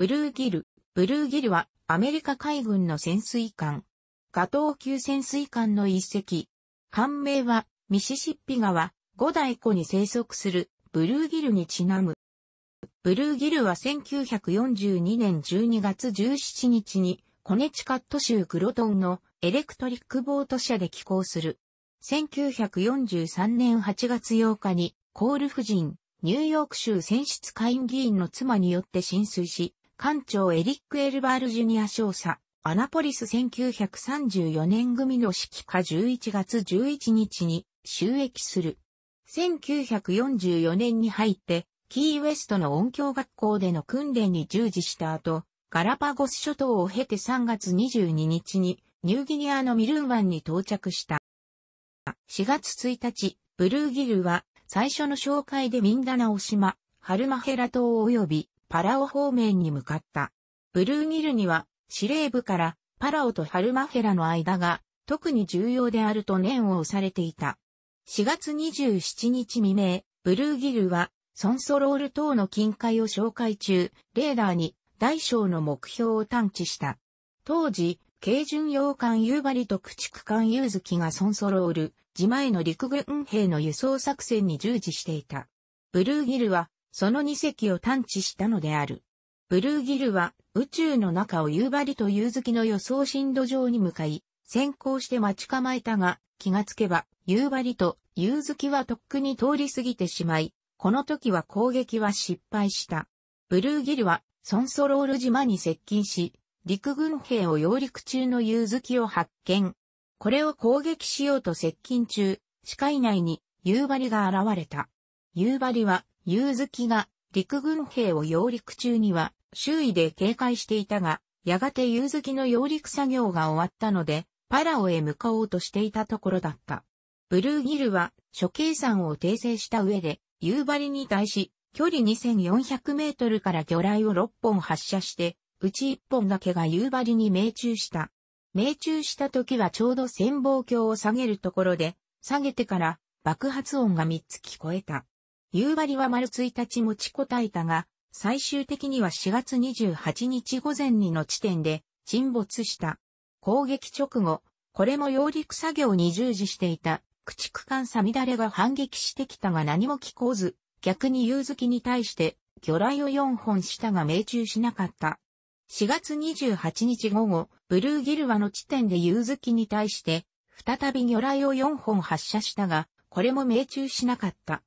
ブルーギル。ブルーギルはアメリカ海軍の潜水艦。ガトー級潜水艦の一隻。艦名はミシシッピ川、五大湖に生息するブルーギルにちなむ。ブルーギルは1942年12月17日にコネチカット州クロトンのエレクトリックボート社で寄港する。1943年8月8日にコール夫人、ニューヨーク州選出会議員の妻によって浸水し、艦長エリック・エルバール・ジュニア少佐、アナポリス1934年組の指揮下11月11日に収益する。1944年に入って、キーウェストの音響学校での訓練に従事した後、ガラパゴス諸島を経て3月22日にニューギニアのミルン湾に到着した。4月1日、ブルーギルは最初の紹介でミンダナオ島、ハルマヘラ島及びパラオ方面に向かった。ブルーギルには司令部からパラオとハルマフェラの間が特に重要であると念を押されていた。4月27日未明、ブルーギルはソンソロール島の近海を紹介中、レーダーに大小の目標を探知した。当時、軽巡洋艦夕張と駆逐艦夕月がソンソロール、自前の陸軍兵の輸送作戦に従事していた。ブルーギルはその二隻を探知したのである。ブルーギルは宇宙の中を夕張と夕月の予想深度上に向かい、先行して待ち構えたが、気がつけば夕張と夕月はとっくに通り過ぎてしまい、この時は攻撃は失敗した。ブルーギルはソンソロール島に接近し、陸軍兵を揚陸中の夕月を発見。これを攻撃しようと接近中、視界内に夕張が現れた。夕張は夕月が陸軍兵を揚陸中には周囲で警戒していたが、やがて夕月の揚陸作業が終わったので、パラオへ向かおうとしていたところだった。ブルーギルは処刑山を訂正した上で、夕張に対し、距離2400メートルから魚雷を6本発射して、うち1本だけが夕張に命中した。命中した時はちょうど潜望鏡を下げるところで、下げてから爆発音が3つ聞こえた。夕張は丸1日持ちこたえたが、最終的には4月28日午前にの地点で沈没した。攻撃直後、これも揚陸作業に従事していた駆逐艦さみだれが反撃してきたが何も聞こうず、逆に夕月に対して魚雷を4本したが命中しなかった。4月28日午後、ブルーギルワの地点で夕月に対して、再び魚雷を4本発射したが、これも命中しなかった。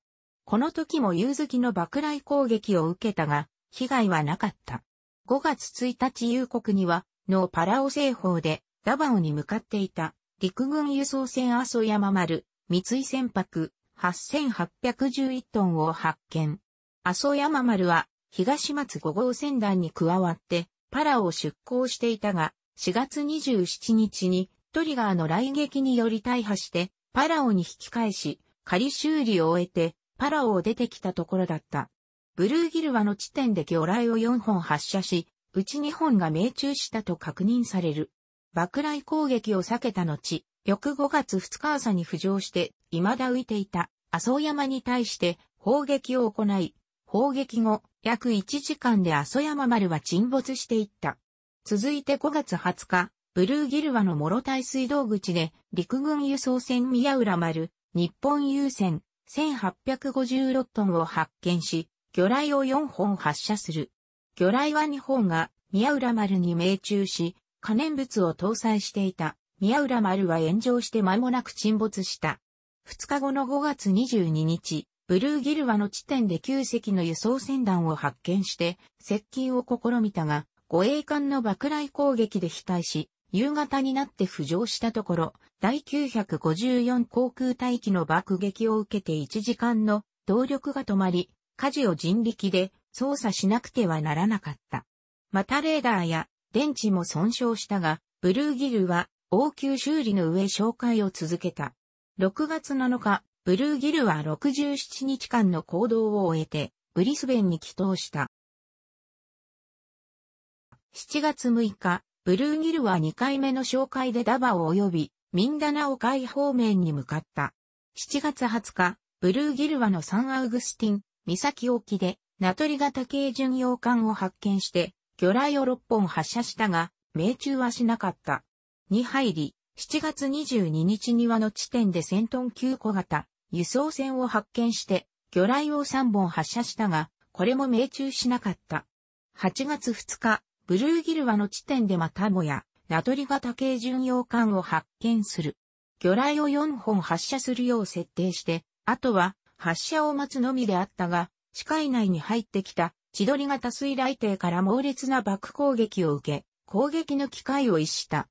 この時も夕月の爆雷攻撃を受けたが、被害はなかった。5月1日夕刻には、のパラオ製法で、ダバオに向かっていた、陸軍輸送船阿蘇山丸、三井船舶、8811トンを発見。阿蘇山丸は、東松5号船団に加わって、パラオを出港していたが、4月27日に、トリガーの来撃により大破して、パラオに引き返し、仮修理を終えて、パラオを出てきたところだった。ブルーギルワの地点で魚雷を4本発射し、うち2本が命中したと確認される。爆雷攻撃を避けた後、翌5月2日朝に浮上して、未だ浮いていた、麻生山に対して砲撃を行い、砲撃後、約1時間で麻生山丸は沈没していった。続いて5月20日、ブルーギルワの諸大水道口で陸軍輸送船宮浦丸、日本優先、1856トンを発見し、魚雷を4本発射する。魚雷は2本が宮浦丸に命中し、可燃物を搭載していた宮浦丸は炎上して間もなく沈没した。2日後の5月22日、ブルーギルワの地点で9隻の輸送船団を発見して接近を試みたが、護衛艦の爆雷攻撃で被災し、夕方になって浮上したところ、第954航空隊機の爆撃を受けて1時間の動力が止まり、舵を人力で操作しなくてはならなかった。またレーダーや電池も損傷したが、ブルーギルは応急修理の上紹介を続けた。6月7日、ブルーギルは67日間の行動を終えて、ブリスベンに帰投した。7月6日、ブルーギルは2回目の紹介でダバを及びミンダナオ海方面に向かった。7月20日、ブルーギルワのサンアウグスティン、岬沖で、ナトリ型系巡洋艦を発見して、魚雷を6本発射したが、命中はしなかった。に入り、7月22日にはの地点で1000トン級小型、輸送船を発見して、魚雷を3本発射したが、これも命中しなかった。8月2日、ブルーギルワの地点でまたもや、ナトリ型軽巡洋艦を発見する。魚雷を4本発射するよう設定して、あとは発射を待つのみであったが、視界内に入ってきた千鳥型水雷艇から猛烈な爆攻撃を受け、攻撃の機会を逸した。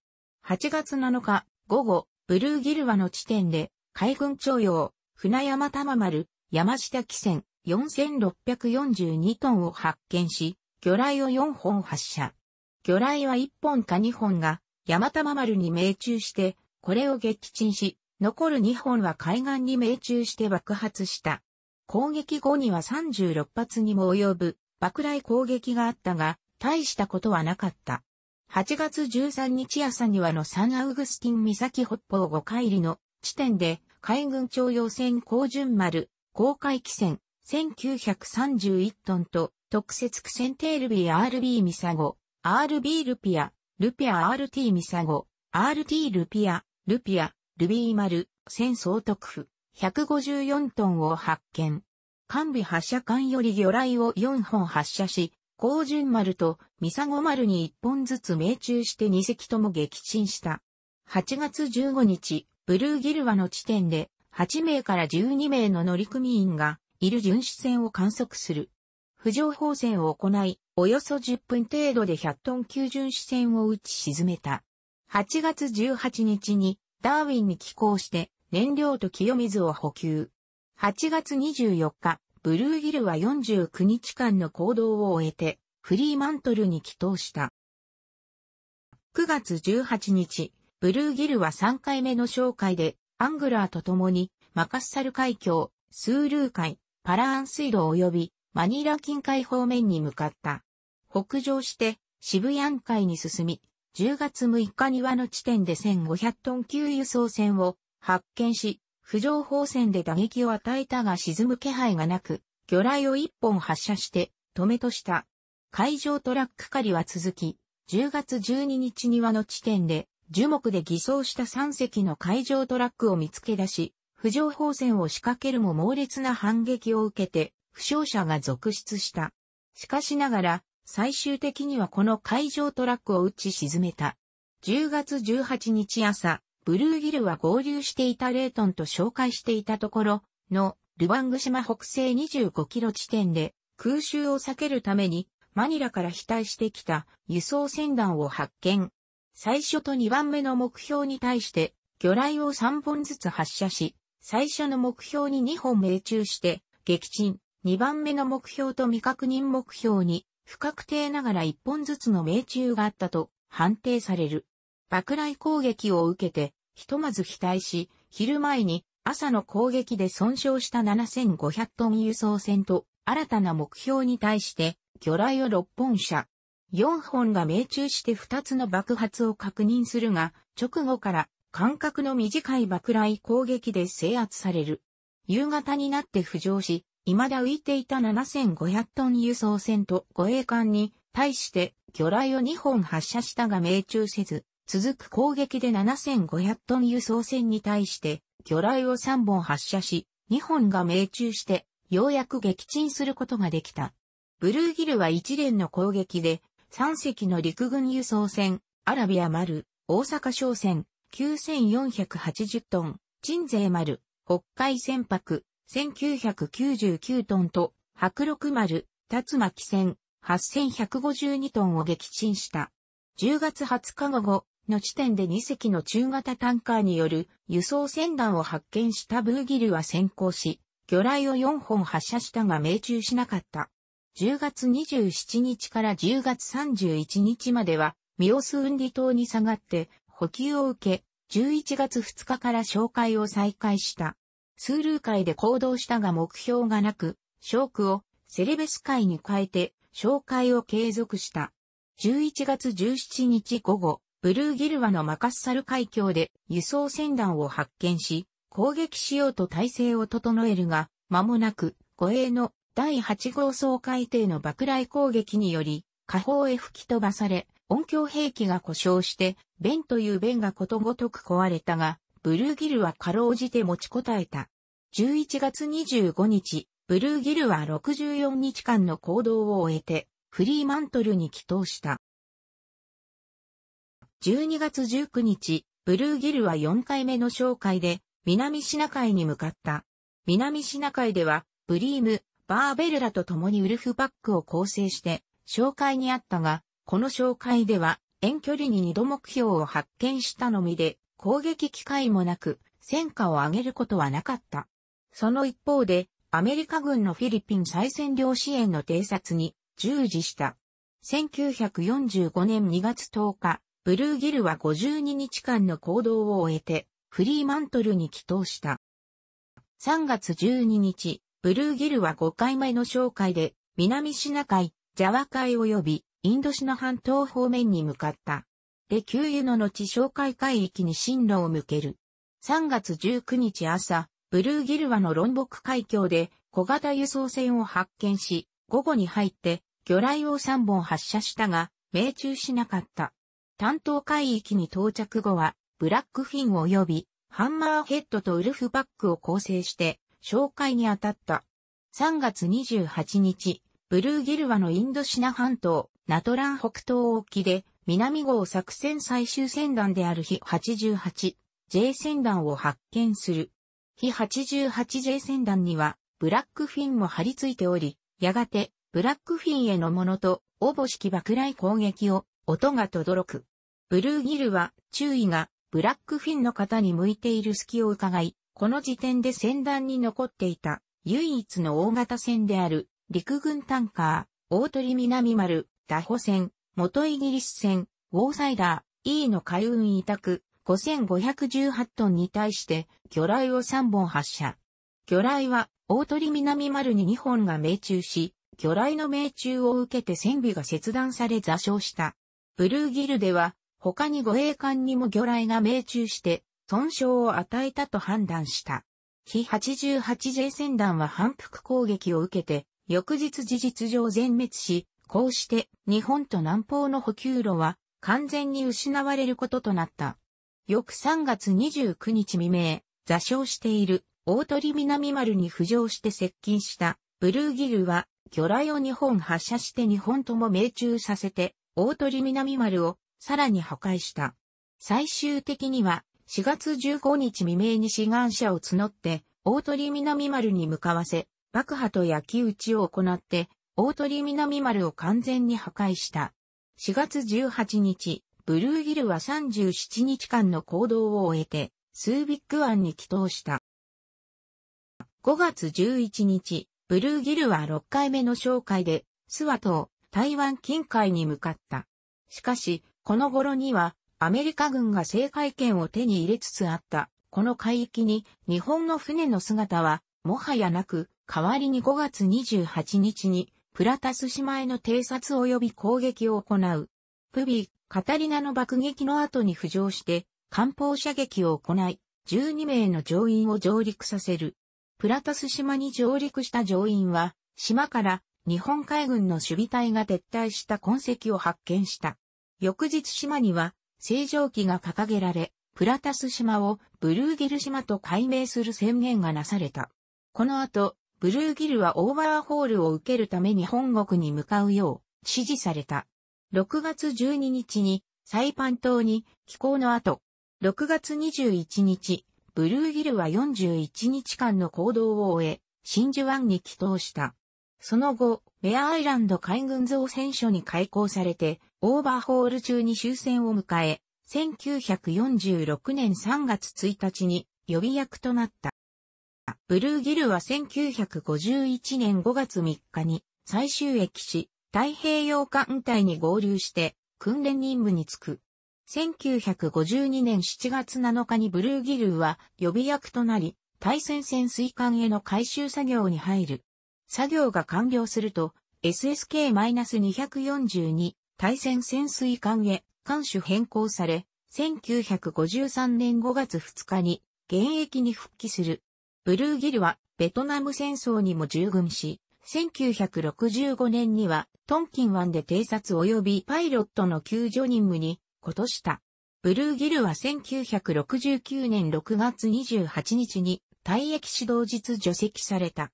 8月7日午後、ブルーギルワの地点で、海軍徴用、船山玉丸、山下汽船、4642トンを発見し、魚雷を4本発射。魚雷は1本か2本が、山玉丸に命中して、これを撃沈し、残る2本は海岸に命中して爆発した。攻撃後には36発にも及ぶ爆雷攻撃があったが、大したことはなかった。8月13日朝にはのサンアウグスティン岬北方5海里の地点で海軍徴用船高順丸、公海機船1931トンと特設苦戦テールビー RB ミサゴ RB ルピア、ルピア RT ミサゴ、RT ルピア、ルピア、ルビーマル、戦争特府、154トンを発見。完備発射艦より魚雷を4本発射し、高順丸とミサゴ丸に1本ずつ命中して2隻とも撃沈した。8月15日、ブルーギルワの地点で8名から12名の乗組員がいる巡視船を観測する。浮上砲船を行い、およそ10分程度で100トン級巡視船を打ち沈めた。8月18日にダーウィンに寄港して燃料と清水を補給。8月24日、ブルーギルは49日間の行動を終えてフリーマントルに帰投した。9月18日、ブルーギルは3回目の紹介でアングラーと共にマカッサル海峡、スールー海、パラアン水路及びマニラ近海方面に向かった。北上して渋谷海に進み、10月6日にはの地点で1500トン級輸送船を発見し、浮上砲船で打撃を与えたが沈む気配がなく、魚雷を1本発射して止めとした。海上トラック狩りは続き、10月12日にはの地点で樹木で偽装した3隻の海上トラックを見つけ出し、浮上砲船を仕掛けるも猛烈な反撃を受けて、負傷者が続出した。しかしながら、最終的にはこの海上トラックを撃ち沈めた。10月18日朝、ブルーギルは合流していたレートンと紹介していたところのルバング島北西25キロ地点で空襲を避けるためにマニラから飛退してきた輸送船団を発見。最初と2番目の目標に対して魚雷を3本ずつ発射し、最初の目標に2本命中して撃沈。2番目の目標と未確認目標に不確定ながら1本ずつの命中があったと判定される。爆雷攻撃を受けて、ひとまず期待し、昼前に朝の攻撃で損傷した7500トン輸送船と新たな目標に対して魚雷を6本射。4本が命中して2つの爆発を確認するが、直後から間隔の短い爆雷攻撃で制圧される。夕方になって浮上し、未だ浮いていた7500トン輸送船と護衛艦に対して魚雷を2本発射したが命中せず、続く攻撃で7500トン輸送船に対して魚雷を3本発射し、2本が命中して、ようやく撃沈することができた。ブルーギルは一連の攻撃で、3隻の陸軍輸送船、アラビア丸、大阪商船、9480トン、鎮西丸、北海船舶、1999トンと、白六丸、竜巻船、8152トンを撃沈した。10月20日午後、の地点で2隻の中型タンカーによる輸送船団を発見したブーギルは先行し、魚雷を4本発射したが命中しなかった。10月27日から10月31日までは、ミオスウンディ島に下がって補給を受け、11月2日から紹介を再開した。ツールー会で行動したが目標がなく、ショークをセレベス会に変えて、紹介を継続した。11月17日午後、ブルーギルワのマカッサル海峡で輸送船団を発見し、攻撃しようと体制を整えるが、間もなく、護衛の第8号総海底の爆雷攻撃により、下方へ吹き飛ばされ、音響兵器が故障して、弁という弁がことごとく壊れたが、ブルーギルはかろうじて持ちこたえた。11月25日、ブルーギルは64日間の行動を終えて、フリーマントルに帰投した。12月19日、ブルーギルは4回目の紹介で、南シナ海に向かった。南シナ海では、ブリーム、バーベルラと共にウルフパックを構成して、紹介にあったが、この紹介では、遠距離に2度目標を発見したのみで、攻撃機会もなく、戦果を上げることはなかった。その一方で、アメリカ軍のフィリピン再占領支援の偵察に従事した。1945年2月10日、ブルーギルは52日間の行動を終えて、フリーマントルに帰投した。3月12日、ブルーギルは5回目の紹介で、南シナ海、ジャワ海及び、インドシナ半島方面に向かった。で、給油の後紹介海域に進路を向ける。3月19日朝、ブルーギルワのロンボク海峡で小型輸送船を発見し、午後に入って魚雷を3本発射したが、命中しなかった。担当海域に到着後は、ブラックフィン及び、ハンマーヘッドとウルフバックを構成して、紹介に当たった。3月28日、ブルーギルワのインドシナ半島、ナトラン北東沖で、南号作戦最終船団である日88、J 船団を発見する。非 88J 戦団には、ブラックフィンも張り付いており、やがて、ブラックフィンへのものと、おぼしき爆雷攻撃を、音が轟く。ブルーギルは、注意が、ブラックフィンの方に向いている隙を伺い、この時点で戦団に残っていた、唯一の大型船である、陸軍タンカー、大鳥南丸、打歩船、元イギリス船、ウォーサイダー、E の海運委託、5518トンに対して、魚雷を3本発射。魚雷は、大鳥南丸に2本が命中し、魚雷の命中を受けて船尾が切断され座礁した。ブルーギルでは、他に護衛艦にも魚雷が命中して、損傷を与えたと判断した。非 88J 船団は反復攻撃を受けて、翌日事実上全滅し、こうして日本と南方の補給路は完全に失われることとなった。翌3月29日未明、座礁している大鳥南丸に浮上して接近したブルーギルは魚雷を2本発射して2本とも命中させて大鳥南丸をさらに破壊した。最終的には4月15日未明に志願者を募って大鳥南丸に向かわせ爆破と焼き打ちを行って大鳥南丸を完全に破壊した。4月18日、ブルーギルは37日間の行動を終えて、スービック湾に帰投した。5月11日、ブルーギルは6回目の紹介で、スワ島、台湾近海に向かった。しかし、この頃には、アメリカ軍が制海権を手に入れつつあった。この海域に、日本の船の姿は、もはやなく、代わりに5月28日に、プラタス島への偵察及び攻撃を行う。プビ、カタリナの爆撃の後に浮上して、艦砲射撃を行い、12名の乗員を上陸させる。プラタス島に上陸した乗員は、島から日本海軍の守備隊が撤退した痕跡を発見した。翌日島には、星条旗が掲げられ、プラタス島をブルーギル島と改名する宣言がなされた。この後、ブルーギルはオーバーホールを受けるために本国に向かうよう指示された。6月12日にサイパン島に寄港の後、6月21日、ブルーギルは41日間の行動を終え、真珠湾に帰島した。その後、ベアアイランド海軍造船所に開港されて、オーバーホール中に終戦を迎え、1946年3月1日に予備役となった。ブルーギルは1951年5月3日に最終駅し、太平洋艦隊に合流して訓練任務に就く。1952年7月7日にブルーギルーは予備役となり、対戦潜水艦への回収作業に入る。作業が完了すると、SSK-242 対戦潜水艦へ艦種変更され、1953年5月2日に現役に復帰する。ブルーギルはベトナム戦争にも従軍し、1965年には、トンキン湾で偵察及びパイロットの救助任務に、ことした。ブルーギルは1969年6月28日に退役指導実除籍された。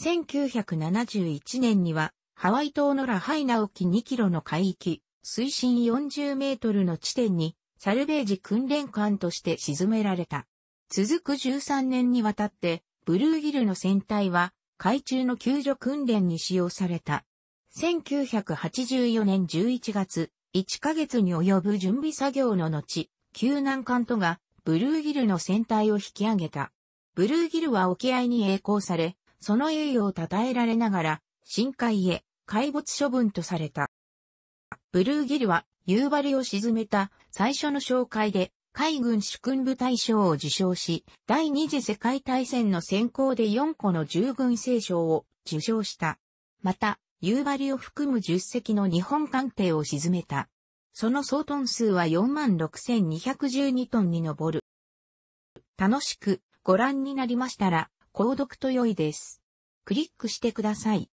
1971年にはハワイ島のラハイナ沖2キロの海域、水深40メートルの地点にサルベージ訓練艦として沈められた。続く13年にわたってブルーギルの船体は海中の救助訓練に使用された。1984年11月、1ヶ月に及ぶ準備作業の後、救難艦とがブルーギルの船体を引き上げた。ブルーギルは沖合に栄光され、その栄誉を称えられながら、深海へ海没処分とされた。ブルーギルは夕張を沈めた最初の紹介で海軍主君部大賞を受賞し、第二次世界大戦の選考で4個の従軍聖賞を受賞した。また、夕張を含む10隻の日本艦艇を沈めた。その総トン数は46,212トンに上る。楽しくご覧になりましたら、購読と良いです。クリックしてください。